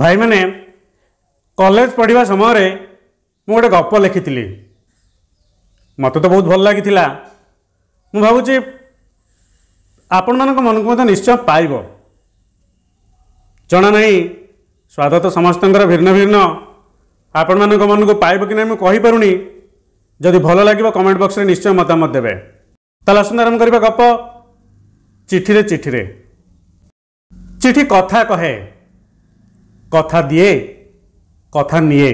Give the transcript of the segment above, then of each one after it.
ଭାଇମାନେ କଲେଜ ପଢ଼ିବା ସମୟରେ ମୁଁ ଗୋଟେ ଗପ ଲେଖିଥିଲି ମୋତେ ତ ବହୁତ ଭଲ ଲାଗିଥିଲା ମୁଁ ଭାବୁଛି ଆପଣମାନଙ୍କ ମନକୁ ମଧ୍ୟ ନିଶ୍ଚୟ ପାଇବ ଜଣା ନାହିଁ ସ୍ୱାଦ ତ ସମସ୍ତଙ୍କର ଭିନ୍ନ ଭିନ୍ନ ଆପଣମାନଙ୍କ ମନକୁ ପାଇବ କି ନାହିଁ ମୁଁ କହିପାରୁନି ଯଦି ଭଲ ଲାଗିବ କମେଣ୍ଟ ବକ୍ସରେ ନିଶ୍ଚୟ ମତାମତ ଦେବେ ତାହେଲେ ଆସନ୍ତୁ ଆରମ୍ଭ କରିବା ଗପ ଚିଠିରେ ଚିଠିରେ ଚିଠି କଥା କହେ କଥା ଦିଏ କଥା ନିଏ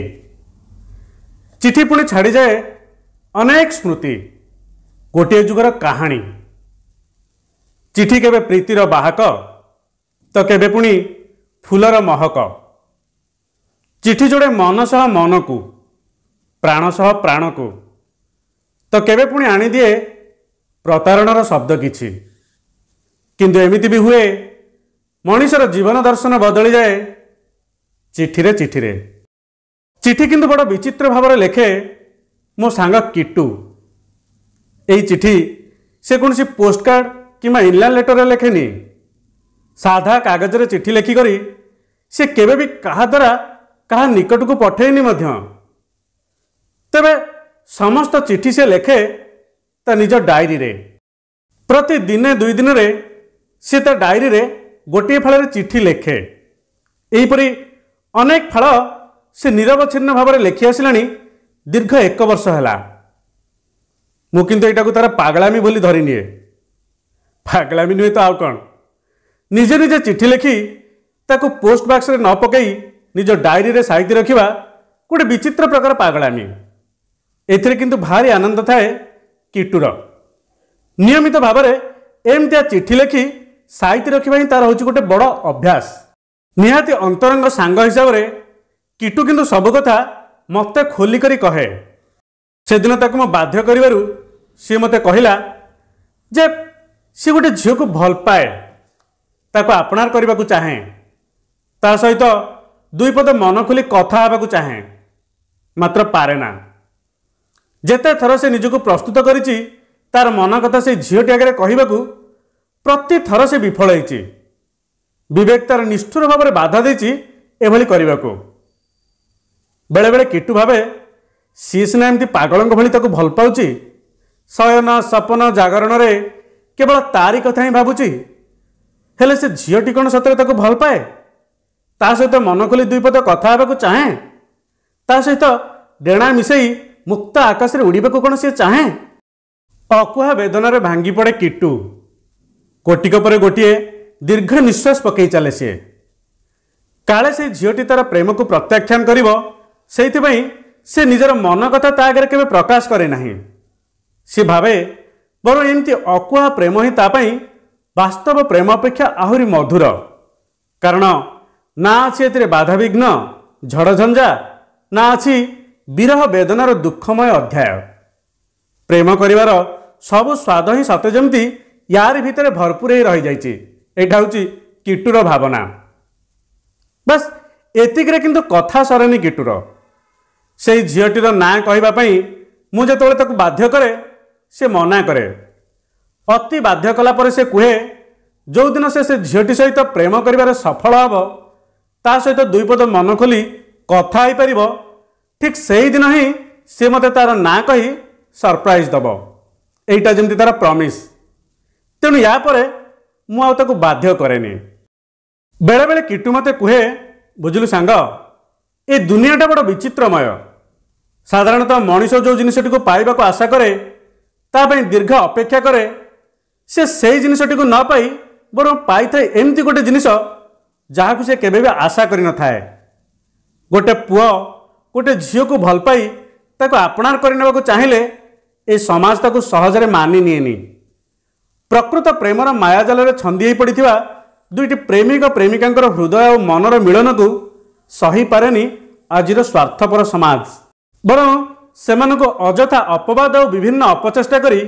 ଚିଠି ପୁଣି ଛାଡ଼ିଯାଏ ଅନେକ ସ୍ମୃତି ଗୋଟିଏ ଯୁଗର କାହାଣୀ ଚିଠି କେବେ ପ୍ରୀତିର ବାହକ ତ କେବେ ପୁଣି ଫୁଲର ମହକ ଚିଠି ଯୋଡ଼େ ମନ ସହ ମନକୁ ପ୍ରାଣ ସହ ପ୍ରାଣକୁ ତ କେବେ ପୁଣି ଆଣିଦିଏ ପ୍ରତାରଣର ଶବ୍ଦ କିଛି କିନ୍ତୁ ଏମିତି ବି ହୁଏ ମଣିଷର ଜୀବନ ଦର୍ଶନ ବଦଳିଯାଏ ଚିଠିରେ ଚିଠିରେ ଚିଠି କିନ୍ତୁ ବଡ଼ ବିଚିତ୍ର ଭାବରେ ଲେଖେ ମୋ ସାଙ୍ଗ କିଟୁ ଏହି ଚିଠି ସେ କୌଣସି ପୋଷ୍ଟକାର୍ଡ଼ କିମ୍ବା ଇନଲାଇନ୍ ଲେଟରରେ ଲେଖେନି ସାଧା କାଗଜରେ ଚିଠି ଲେଖିକରି ସେ କେବେ ବି କାହା ଦ୍ୱାରା କାହା ନିକଟକୁ ପଠେଇନି ମଧ୍ୟ ତେବେ ସମସ୍ତ ଚିଠି ସେ ଲେଖେ ତା ନିଜ ଡାଏରୀରେ ପ୍ରତି ଦିନେ ଦୁଇ ଦିନରେ ସେ ତା ଡାଏରୀରେ ଗୋଟିଏ ଫାଳରେ ଚିଠି ଲେଖେ ଏହିପରି ଅନେକ ଫାଳ ସେ ନିରବଚ୍ଛିନ୍ନ ଭାବରେ ଲେଖି ଆସିଲାଣି ଦୀର୍ଘ ଏକ ବର୍ଷ ହେଲା ମୁଁ କିନ୍ତୁ ଏଇଟାକୁ ତା'ର ପାଗଳାମି ବୋଲି ଧରିନିଏ ପାଗଳାମି ନୁହେଁ ତ ଆଉ କ'ଣ ନିଜେ ନିଜେ ଚିଠି ଲେଖି ତାକୁ ପୋଷ୍ଟ ବାକ୍ସରେ ନ ପକାଇ ନିଜ ଡାଏରୀରେ ସାଇତି ରଖିବା ଗୋଟେ ବିଚିତ୍ର ପ୍ରକାର ପାଗଳାମି ଏଥିରେ କିନ୍ତୁ ଭାରି ଆନନ୍ଦ ଥାଏ କିଟୁର ନିୟମିତ ଭାବରେ ଏମିତିଆ ଚିଠି ଲେଖି ସାଇତି ରଖିବା ହିଁ ତା'ର ହେଉଛି ଗୋଟେ ବଡ଼ ଅଭ୍ୟାସ ନିହାତି ଅନ୍ତରଙ୍ଗ ସାଙ୍ଗ ହିସାବରେ କିଟୁ କିନ୍ତୁ ସବୁ କଥା ମୋତେ ଖୋଲି କରି କହେ ସେଦିନ ତାକୁ ମୁଁ ବାଧ୍ୟ କରିବାରୁ ସିଏ ମୋତେ କହିଲା ଯେ ସିଏ ଗୋଟେ ଝିଅକୁ ଭଲ ପାଏ ତାକୁ ଆପଣାର କରିବାକୁ ଚାହେଁ ତା ସହିତ ଦୁଇ ପଦ ମନ ଖୋଲି କଥା ହେବାକୁ ଚାହେଁ ମାତ୍ର ପାରେ ନା ଯେତେ ଥର ସେ ନିଜକୁ ପ୍ରସ୍ତୁତ କରିଛି ତାର ମନ କଥା ସେ ଝିଅଟି ଆଗରେ କହିବାକୁ ପ୍ରତିଥର ସେ ବିଫଳ ହେଇଛି ବିବେକ ତାର ନିଷ୍ଠୁର ଭାବରେ ବାଧା ଦେଇଛି ଏଭଳି କରିବାକୁ ବେଳେବେଳେ କିଟୁ ଭାବେ ସିଏ ସିନା ଏମିତି ପାଗଳଙ୍କ ଭଳି ତାକୁ ଭଲ ପାଉଛି ଶୟନ ସପନ ଜାଗରଣରେ କେବଳ ତାରି କଥା ହିଁ ଭାବୁଛି ହେଲେ ସେ ଝିଅଟି କ'ଣ ସତରେ ତାକୁ ଭଲ ପାଏ ତା ସହିତ ମନ ଖୋଲି ଦୁଇ ପଦ କଥା ହେବାକୁ ଚାହେଁ ତା ସହିତ ଡେଣା ମିଶାଇ ମୁକ୍ତ ଆକାଶରେ ଉଡ଼ିବାକୁ କ'ଣ ସିଏ ଚାହେଁ ଅକୁହା ବେଦନାରେ ଭାଙ୍ଗି ପଡ଼େ କିଟୁ ଗୋଟିକ ପରେ ଗୋଟିଏ दीर्घनिश्वास पकइचाले सिका झिउटी तर प्रेमको प्रत्याख्यानपी सि निजर मन कथा तार आग्र के प्रकाश करेस भावे बर एमति अकुहा प्रेम हिँ ताप वास्तव प्रेम अपेक्षा आउरी मधुर कारण नै एउटा बाधाविघ्न झड झन्झा नरह वेदनार दुःखमय अध्याय प्रेम गरु स्वाद हि सते जे य भित्र भरपुर रहि ଏଇଟା ହେଉଛି କିଟୁର ଭାବନା ବାସ୍ ଏତିକିରେ କିନ୍ତୁ କଥା ସରେନି କିଟୁର ସେଇ ଝିଅଟିର ନାଁ କହିବା ପାଇଁ ମୁଁ ଯେତେବେଳେ ତାକୁ ବାଧ୍ୟ କରେ ସେ ମନା କରେ ଅତି ବାଧ୍ୟ କଲାପରେ ସେ କୁହେ ଯେଉଁଦିନ ସେ ସେ ଝିଅଟି ସହିତ ପ୍ରେମ କରିବାରେ ସଫଳ ହେବ ତା ସହିତ ଦୁଇ ପଦ ମନ ଖୋଲି କଥା ହୋଇପାରିବ ଠିକ୍ ସେହିଦିନ ହିଁ ସେ ମୋତେ ତା'ର ନାଁ କହି ସରପ୍ରାଇଜ୍ ଦେବ ଏଇଟା ଯେମିତି ତା'ର ପ୍ରମିସ୍ ତେଣୁ ୟା ପରେ ମୁଁ ଆଉ ତାକୁ ବାଧ୍ୟ କରେନି ବେଳେବେଳେ କିଟୁ ମୋତେ କୁହେ ବୁଝିଲୁ ସାଙ୍ଗ ଏ ଦୁନିଆଟା ବଡ଼ ବିଚିତ୍ରମୟ ସାଧାରଣତଃ ମଣିଷ ଯେଉଁ ଜିନିଷଟିକୁ ପାଇବାକୁ ଆଶା କରେ ତା ପାଇଁ ଦୀର୍ଘ ଅପେକ୍ଷା କରେ ସେ ସେଇ ଜିନିଷଟିକୁ ନ ପାଇ ବରଂ ପାଇଥାଏ ଏମିତି ଗୋଟେ ଜିନିଷ ଯାହାକୁ ସେ କେବେ ବି ଆଶା କରିନଥାଏ ଗୋଟେ ପୁଅ ଗୋଟେ ଝିଅକୁ ଭଲ ପାଇ ତାକୁ ଆପଣାର କରିନେବାକୁ ଚାହିଁଲେ ଏ ସମାଜ ତାକୁ ସହଜରେ ମାନି ନିଏନି ପ୍ରକୃତ ପ୍ରେମର ମାୟାଜାଲରେ ଛନ୍ଦି ହୋଇ ପଡ଼ିଥିବା ଦୁଇଟି ପ୍ରେମିକ ପ୍ରେମିକାଙ୍କର ହୃଦୟ ଆଉ ମନର ମିଳନକୁ ସହିପାରେନି ଆଜିର ସ୍ୱାର୍ଥପର ସମାଜ ବରଂ ସେମାନଙ୍କୁ ଅଯଥା ଅପବାଦ ଆଉ ବିଭିନ୍ନ ଅପଚେଷ୍ଟା କରି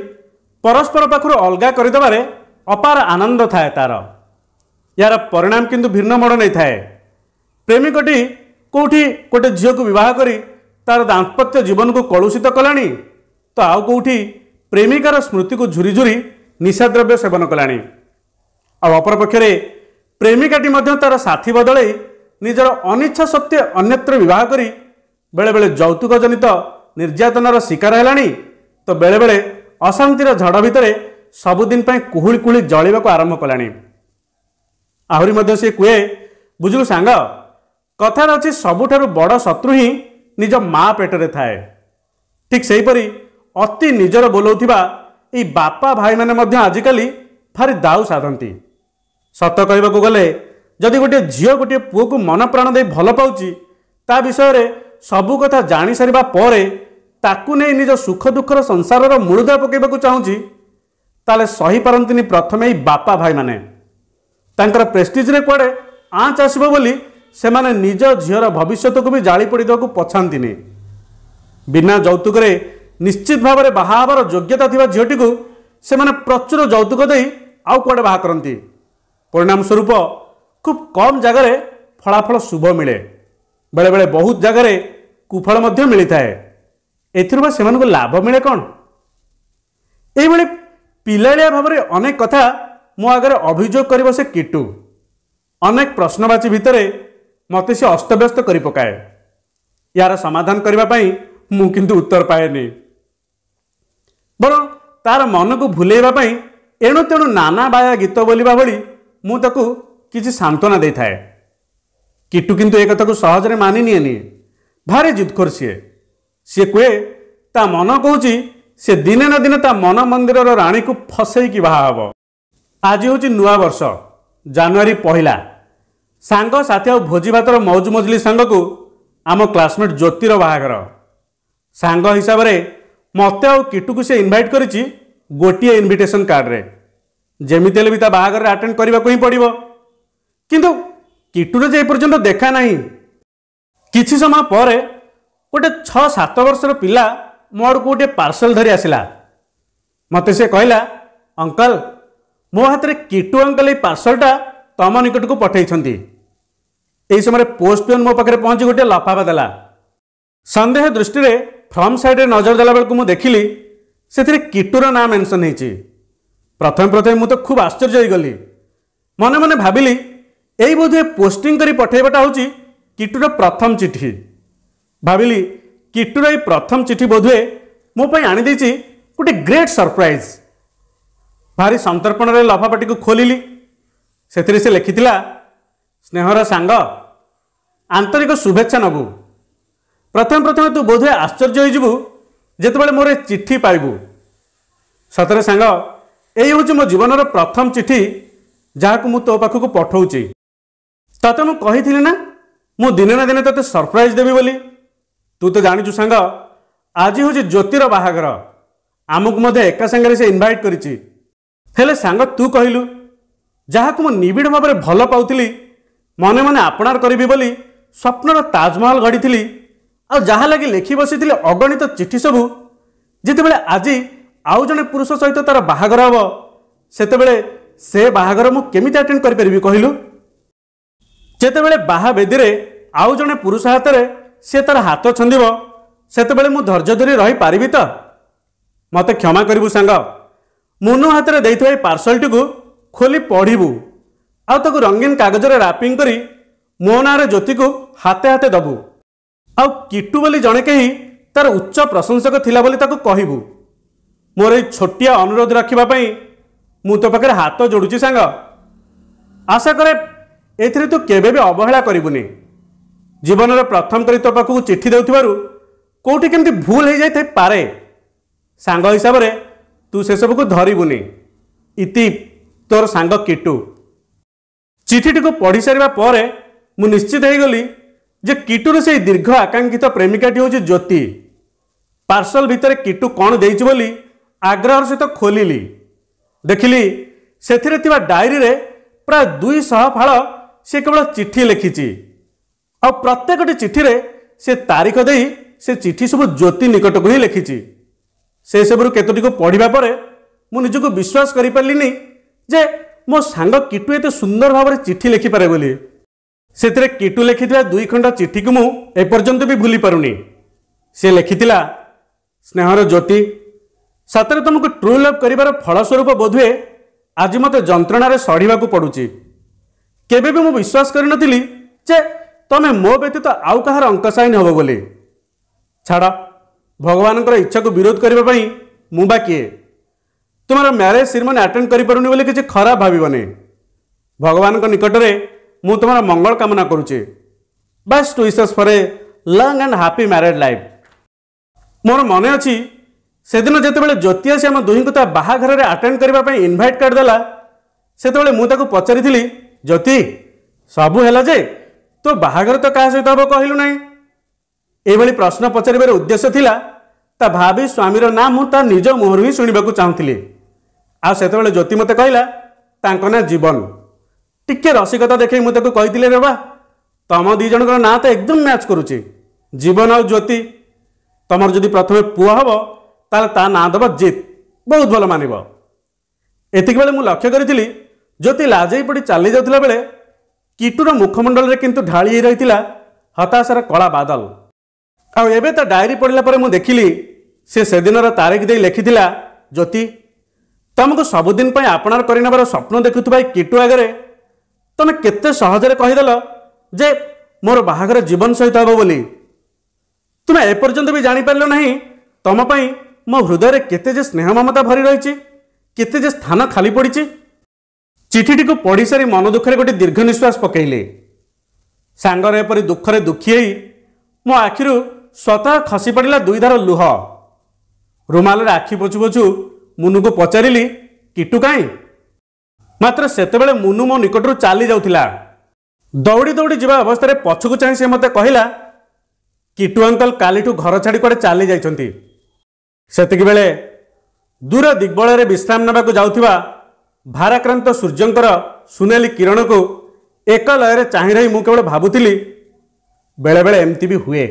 ପରସ୍ପର ପାଖରୁ ଅଲଗା କରିଦେବାରେ ଅପାର ଆନନ୍ଦ ଥାଏ ତା'ର ଏହାର ପରିଣାମ କିନ୍ତୁ ଭିନ୍ନ ମୋଡ଼ ନେଇଥାଏ ପ୍ରେମିକଟି କେଉଁଠି ଗୋଟେ ଝିଅକୁ ବିବାହ କରି ତା'ର ଦାମ୍ପତ୍ୟ ଜୀବନକୁ କଳୁଷିତ କଲାଣି ତ ଆଉ କେଉଁଠି ପ୍ରେମିକାର ସ୍ମୃତିକୁ ଝୁରି ଝୁରି ନିଶାଦ୍ରବ୍ୟ ସେବନ କଲାଣି ଆଉ ଅପରପକ୍ଷରେ ପ୍ରେମିକାଟି ମଧ୍ୟ ତା'ର ସାଥି ବଦଳେଇ ନିଜର ଅନିଚ୍ଛା ସତ୍ତ୍ୱେ ଅନ୍ୟତ୍ର ବିବାହ କରି ବେଳେବେଳେ ଯୌତୁକ ଜନିତ ନିର୍ଯାତନାର ଶିକାର ହେଲାଣି ତ ବେଳେବେଳେ ଅଶାନ୍ତିର ଝଡ଼ ଭିତରେ ସବୁଦିନ ପାଇଁ କୁହୁଳି କୁହୁଳି ଜଳିବାକୁ ଆରମ୍ଭ କଲାଣି ଆହୁରି ମଧ୍ୟ ସେ କୁହେ ବୁଝିଲୁ ସାଙ୍ଗ କଥାରେ ଅଛି ସବୁଠାରୁ ବଡ଼ ଶତ୍ରୁ ହିଁ ନିଜ ମା' ପେଟରେ ଥାଏ ଠିକ୍ ସେହିପରି ଅତି ନିଜର ବୋଲାଉଥିବା ଏଇ ବାପା ଭାଇମାନେ ମଧ୍ୟ ଆଜିକାଲି ଭାରି ଦାଉ ସାଧନ୍ତି ସତ କହିବାକୁ ଗଲେ ଯଦି ଗୋଟିଏ ଝିଅ ଗୋଟିଏ ପୁଅକୁ ମନପ୍ରାଣ ଦେଇ ଭଲ ପାଉଛି ତା ବିଷୟରେ ସବୁ କଥା ଜାଣିସାରିବା ପରେ ତାକୁ ନେଇ ନିଜ ସୁଖ ଦୁଃଖର ସଂସାରର ମୂଳଦୁଆ ପକାଇବାକୁ ଚାହୁଁଛି ତାହେଲେ ସହିପାରନ୍ତିନି ପ୍ରଥମେ ଏଇ ବାପା ଭାଇମାନେ ତାଙ୍କର ପ୍ରେଷ୍ଟିଜ୍ରେ କୁଆଡ଼େ ଆଞ୍ଚ ଆସିବ ବୋଲି ସେମାନେ ନିଜ ଝିଅର ଭବିଷ୍ୟତକୁ ବି ଜାଳି ପଡ଼ିଦେବାକୁ ପଛାନ୍ତିନି ବିନା ଯୌତୁକରେ ନିଶ୍ଚିତ ଭାବରେ ବାହାହେବାର ଯୋଗ୍ୟତା ଥିବା ଝିଅଟିକୁ ସେମାନେ ପ୍ରଚୁର ଯୌତୁକ ଦେଇ ଆଉ କୁଆଡ଼େ ବାହା କରନ୍ତି ପରିଣାମ ସ୍ୱରୂପ ଖୁବ୍ କମ୍ ଜାଗାରେ ଫଳାଫଳ ଶୁଭ ମିଳେ ବେଳେବେଳେ ବହୁତ ଜାଗାରେ କୁଫଳ ମଧ୍ୟ ମିଳିଥାଏ ଏଥିରୁ ବା ସେମାନଙ୍କୁ ଲାଭ ମିଳେ କ'ଣ ଏଇଭଳି ପିଲାଳିଆ ଭାବରେ ଅନେକ କଥା ମୋ ଆଗରେ ଅଭିଯୋଗ କରିବ ସେ କିଟୁ ଅନେକ ପ୍ରଶ୍ନବାଚୀ ଭିତରେ ମୋତେ ସେ ଅସ୍ତବ୍ୟସ୍ତ କରିପକାଏ ୟାର ସମାଧାନ କରିବା ପାଇଁ ମୁଁ କିନ୍ତୁ ଉତ୍ତର ପାଏନି ବରଂ ତା'ର ମନକୁ ଭୁଲେଇବା ପାଇଁ ଏଣୁ ତେଣୁ ନାନା ବାୟା ଗୀତ ବୋଲିବା ଭଳି ମୁଁ ତାକୁ କିଛି ସାନ୍ତ୍ୱନା ଦେଇଥାଏ କିଟୁ କିନ୍ତୁ ଏ କଥାକୁ ସହଜରେ ମାନି ନିଏନି ଭାରି ଜିଦ୍ଖୋର ସିଏ ସିଏ କୁହେ ତା ମନ କହୁଛି ସେ ଦିନେ ନା ଦିନେ ତା ମନ ମନ୍ଦିରର ରାଣୀକୁ ଫସେଇକି ବାହା ହେବ ଆଜି ହେଉଛି ନୂଆବର୍ଷ ଜାନୁଆରୀ ପହିଲା ସାଙ୍ଗସାଥି ଆଉ ଭୋଜି ଭାତର ମୌଜ ମଜଲି ସାଙ୍ଗକୁ ଆମ କ୍ଲାସମେଟ୍ ଜ୍ୟୋତିର ବାହାଘର ସାଙ୍ଗ ହିସାବରେ ମୋତେ ଆଉ କିଟୁକୁ ସେ ଇନଭାଇଟ୍ କରିଛି ଗୋଟିଏ ଇନଭିଟେସନ୍ କାର୍ଡ଼ରେ ଯେମିତି ହେଲେ ବି ତା ବାହାଘରରେ ଆଟେଣ୍ଡ କରିବାକୁ ହିଁ ପଡ଼ିବ କିନ୍ତୁ କିଟୁର ଯେ ଏପର୍ଯ୍ୟନ୍ତ ଦେଖା ନାହିଁ କିଛି ସମୟ ପରେ ଗୋଟେ ଛଅ ସାତ ବର୍ଷର ପିଲା ମୋ ଆଡ଼କୁ ଗୋଟିଏ ପାର୍ସଲ ଧରି ଆସିଲା ମୋତେ ସେ କହିଲା ଅଙ୍କଲ ମୋ ହାତରେ କିଟୁ ଅଙ୍କଲ ଏଇ ପାର୍ସଲଟା ତମ ନିକଟକୁ ପଠାଇଛନ୍ତି ଏହି ସମୟରେ ପୋଷ୍ଟପିଅନ୍ ମୋ ପାଖରେ ପହଞ୍ଚି ଗୋଟିଏ ଲଫାପା ଦେଲା ସନ୍ଦେହ ଦୃଷ୍ଟିରେ ଫ୍ରମ୍ ସାଇଡ଼୍ରେ ନଜର ଦେଲା ବେଳକୁ ମୁଁ ଦେଖିଲି ସେଥିରେ କିଟୁର ନାଁ ମେନସନ୍ ହେଇଛି ପ୍ରଥମେ ପ୍ରଥମେ ମୁଁ ତ ଖୁବ୍ ଆଶ୍ଚର୍ଯ୍ୟ ହେଇଗଲି ମନେ ମନେ ଭାବିଲି ଏଇ ବୋଧହୁଏ ପୋଷ୍ଟିଂ କରି ପଠାଇବାଟା ହେଉଛି କିଟୁର ପ୍ରଥମ ଚିଠି ଭାବିଲି କିଟୁର ଏଇ ପ୍ରଥମ ଚିଠି ବୋଧହୁଏ ମୋ ପାଇଁ ଆଣିଦେଇଛି ଗୋଟେ ଗ୍ରେଟ୍ ସରପ୍ରାଇଜ୍ ଭାରି ସନ୍ତର୍ପଣରେ ଲଫାପାଟିକୁ ଖୋଲିଲି ସେଥିରେ ସେ ଲେଖିଥିଲା ସ୍ନେହର ସାଙ୍ଗ ଆନ୍ତରିକ ଶୁଭେଚ୍ଛା ନବୁ ପ୍ରଥମେ ପ୍ରଥମେ ତୁ ବୋଧହୁଏ ଆଶ୍ଚର୍ଯ୍ୟ ହୋଇଯିବୁ ଯେତେବେଳେ ମୋର ଏ ଚିଠି ପାଇବୁ ସତରେ ସାଙ୍ଗ ଏଇ ହେଉଛି ମୋ ଜୀବନର ପ୍ରଥମ ଚିଠି ଯାହାକୁ ମୁଁ ତୋ ପାଖକୁ ପଠାଉଛି ତତେ ମୁଁ କହିଥିଲି ନା ମୁଁ ଦିନେ ନା ଦିନେ ତତେ ସରପ୍ରାଇଜ୍ ଦେବି ବୋଲି ତୁ ତ ଜାଣିଛୁ ସାଙ୍ଗ ଆଜି ହେଉଛି ଜ୍ୟୋତିର ବାହାଘର ଆମକୁ ମଧ୍ୟ ଏକା ସାଙ୍ଗରେ ସେ ଇନଭାଇଟ୍ କରିଛି ହେଲେ ସାଙ୍ଗ ତୁ କହିଲୁ ଯାହାକୁ ମୁଁ ନିବିଡ଼ ଭାବରେ ଭଲ ପାଉଥିଲି ମନେ ମନେ ଆପଣାର କରିବି ବୋଲି ସ୍ୱପ୍ନର ତାଜମହଲ ଗଢ଼ିଥିଲି ଆଉ ଯାହା ଲାଗି ଲେଖି ବସିଥିଲେ ଅଗଣିତ ଚିଠି ସବୁ ଯେତେବେଳେ ଆଜି ଆଉ ଜଣେ ପୁରୁଷ ସହିତ ତାର ବାହାଘର ହେବ ସେତେବେଳେ ସେ ବାହାଘର ମୁଁ କେମିତି ଆଟେଣ୍ଡ କରିପାରିବି କହିଲୁ ଯେତେବେଳେ ବାହା ବେଦୀରେ ଆଉ ଜଣେ ପୁରୁଷ ହାତରେ ସିଏ ତାର ହାତ ଛନ୍ଦିବ ସେତେବେଳେ ମୁଁ ଧୈର୍ଯ୍ୟ ଧରି ରହିପାରିବି ତ ମୋତେ କ୍ଷମା କରିବୁ ସାଙ୍ଗ ମୁନୁ ହାତରେ ଦେଇଥିବା ଏଇ ପାର୍ସଲଟିକୁ ଖୋଲି ପଢ଼ିବୁ ଆଉ ତାକୁ ରଙ୍ଗୀନ କାଗଜରେ ରାପିଂ କରି ମୋ ନାଁରେ ଜ୍ୟୋତିକୁ ହାତେ ହାତେ ଦେବୁ ଆଉ କିଟୁ ବୋଲି ଜଣେ କେହି ତାର ଉଚ୍ଚ ପ୍ରଶଂସକ ଥିଲା ବୋଲି ତାକୁ କହିବୁ ମୋର ଏଇ ଛୋଟିଆ ଅନୁରୋଧ ରଖିବା ପାଇଁ ମୁଁ ତୋ ପାଖରେ ହାତ ଯୋଡ଼ୁଛି ସାଙ୍ଗ ଆଶା କରେ ଏଥିରେ ତୁ କେବେ ବି ଅବହେଳା କରିବୁନି ଜୀବନରେ ପ୍ରଥମ କରି ତୋ ପାଖକୁ ଚିଠି ଦେଉଥିବାରୁ କେଉଁଠି କେମିତି ଭୁଲ ହେଇଯାଇଥାଏ ପାରେ ସାଙ୍ଗ ହିସାବରେ ତୁ ସେସବୁକୁ ଧରିବୁନି ଇତି ତୋର ସାଙ୍ଗ କିଟୁ ଚିଠିଟିକୁ ପଢ଼ିସାରିବା ପରେ ମୁଁ ନିଶ୍ଚିତ ହୋଇଗଲି যে কিটুর সেই দীর্ঘ আকাঙ্ক্ষিত প্রেমিকাটি হচ্ছে জ্যোতি পার্সল ভিতরে কিটু কণ দেইছি বলি আগ্রহর সহিত খোলিলি দেখিলি ସେଥିରେ ଥିବା ଡାଏରୀରେ ପ୍ରାୟ ଦୁଇଶହ ଫାଳ ସେ କେବଳ ଚିଠି ଲେଖିଛି ଆଉ ପ୍ରତ୍ୟେକଟି ଚିଠିରେ ସେ ତାରିଖ ଦେଇ ସେ ଚିଠି ସବୁ ଜ୍ୟୋତି ନିକଟକୁ ହିଁ ଲେଖିଛି ସେସବୁରୁ କେତୋଟିକୁ ପଢ଼ିବା ପରେ ମୁଁ ନିଜକୁ ବିଶ୍ୱାସ କରିପାରିଲିନି ଯେ ମୋ ସାଙ୍ଗ କିଟୁ ଏତେ ସୁନ୍ଦର ଭାବରେ ଚିଠି ଲେଖିପାରେ ବୋଲି ସେଥିରେ କିଟୁ ଲେଖିଥିବା ଦୁଇ ଖଣ୍ଡ ଚିଠିକୁ ମୁଁ ଏପର୍ଯ୍ୟନ୍ତ ବି ଭୁଲିପାରୁନି ସେ ଲେଖିଥିଲା ସ୍ନେହର ଜ୍ୟୋତି ସତରେ ତୁମକୁ ଟ୍ରୁ ଲଭ୍ କରିବାର ଫଳସ୍ୱରୂପ ବୋଧହୁଏ ଆଜି ମୋତେ ଯନ୍ତ୍ରଣାରେ ସଢ଼ିବାକୁ ପଡ଼ୁଛି କେବେ ବି ମୁଁ ବିଶ୍ୱାସ କରିନଥିଲି ଯେ ତୁମେ ମୋ ବ୍ୟତୀତ ଆଉ କାହାର ଅଙ୍କଶାୟୀନ ହେବ ବୋଲି ଛାଡ଼ ଭଗବାନଙ୍କର ଇଚ୍ଛାକୁ ବିରୋଧ କରିବା ପାଇଁ ମୁଁ ବା କିଏ ତୁମର ମ୍ୟାରେଜ୍ ସିରିମନି ଆଟେଣ୍ଡ କରିପାରୁନି ବୋଲି କିଛି ଖରାପ ଭାବିବନି ଭଗବାନଙ୍କ ନିକଟରେ ମୁଁ ତୁମର ମଙ୍ଗଳ କାମନା କରୁଛି best wishes for a long and happy married life ମୋର ମନେ ଅଛି ସେଦିନ ଯେତେବେଳେ ଜ୍ୟୋତି ଆସି ଆମ ଦୁହିଁଙ୍କୁ ତା ବାହାଘରରେ ଆଟେଣ୍ଡ କରିବା ପାଇଁ ଇନଭାଇଟ୍ କାର୍ଡ଼ ଦେଲା ସେତେବେଳେ ମୁଁ ତାକୁ ପଚାରିଥିଲି ଜ୍ୟୋତି ସବୁ ହେଲା ଯେ ତୋ ବାହାଘର ତ କାହା ସହିତ ହେବ କହିଲୁ ନାହିଁ ଏଭଳି ପ୍ରଶ୍ନ ପଚାରିବାର ଉଦ୍ଦେଶ୍ୟ ଥିଲା ତା ଭାବି ସ୍ୱାମୀର ନାଁ ମୁଁ ତା ନିଜ ମୁହଁରୁ ହିଁ ଶୁଣିବାକୁ ଚାହୁଁଥିଲି ଆଉ ସେତେବେଳେ ଜ୍ୟୋତି ମୋତେ କହିଲା ତାଙ୍କ ନାଁ ଜୀବନ টিকিয়ে রসিকতা দেখাই মু তাকে কইলে রে বা তম দুই জনকর না তো একদম ম্যাচ করুছি জীবন আর জ্যোতি তোমার যদি প্রথমে পুয়া হব তাহলে তা না দেব জিত বহুত ভাল মানিব এতিক বেড়ে মু লক্ষ্য করেছিলি জ্যোতি লাজেই পড়ি চালি যাওয়া বেড়ে কিটুর মুখমণ্ডলের কিন্তু ঢাড়ি হয়ে রয়েছিল হতাশার কলা বাদল ଆଉ ଏବେ ତା ଡାଏରୀ ପଢ଼ିଲା ପରେ ମୁଁ ଦେଖିଲି ସେ ସେଦିନର ତାରିଖ ଦେଇ ଲେଖିଥିଲା ଜ୍ୟୋତି ତମକୁ ସବୁଦିନ ପାଇଁ ଆପଣାର କରିନେବାର ସ୍ୱପ୍ନ ଦେଖୁଥିବା ଏଇ କିଟୁ ଆଗରେ तम केते सहजले कहिद जे मोर म जीवन सहित हे बोली तुमे एपर्न्त जापारमै मृदयर केतेजे स्नेह ममता भरी मममता भरिरहे स्थान खाली खालि पडि चिठी टी पढिसारि मन दुःखले गोटी दीर्घनिश्वास पकेइले साङ दुखरे दुखी दुःखी मो आखिरु स्वतः खसि पड्ला दुईधार लुह रुमाल आखि पोछु पोछु मुनु को पचारलि किटुकै ମାତ୍ର ସେତେବେଳେ ମୁନୁ ମୋ ନିକଟରୁ ଚାଲି ଯାଉଥିଲା ଦୌଡ଼ି ଦୌଡ଼ି ଯିବା ଅବସ୍ଥାରେ ପଛକୁ ଚାହିଁ ସେ ମୋତେ କହିଲା କିଟୁ ଅଙ୍କଲ କାଲିଠୁ ଘର ଛାଡ଼ି କୁଆଡ଼େ ଚାଲି ଯାଇଛନ୍ତି ସେତିକିବେଳେ ଦୂର ଦିଗ୍ବଳରେ ବିଶ୍ରାମ ନେବାକୁ ଯାଉଥିବା ଭାରାକ୍ରାନ୍ତ ସୂର୍ଯ୍ୟଙ୍କର ସୁନେଲି କିରଣକୁ ଏକ ଲୟରେ ଚାହିଁ ରହି ମୁଁ କେବଳ ଭାବୁଥିଲି ବେଳେବେଳେ ଏମିତି ବି ହୁଏ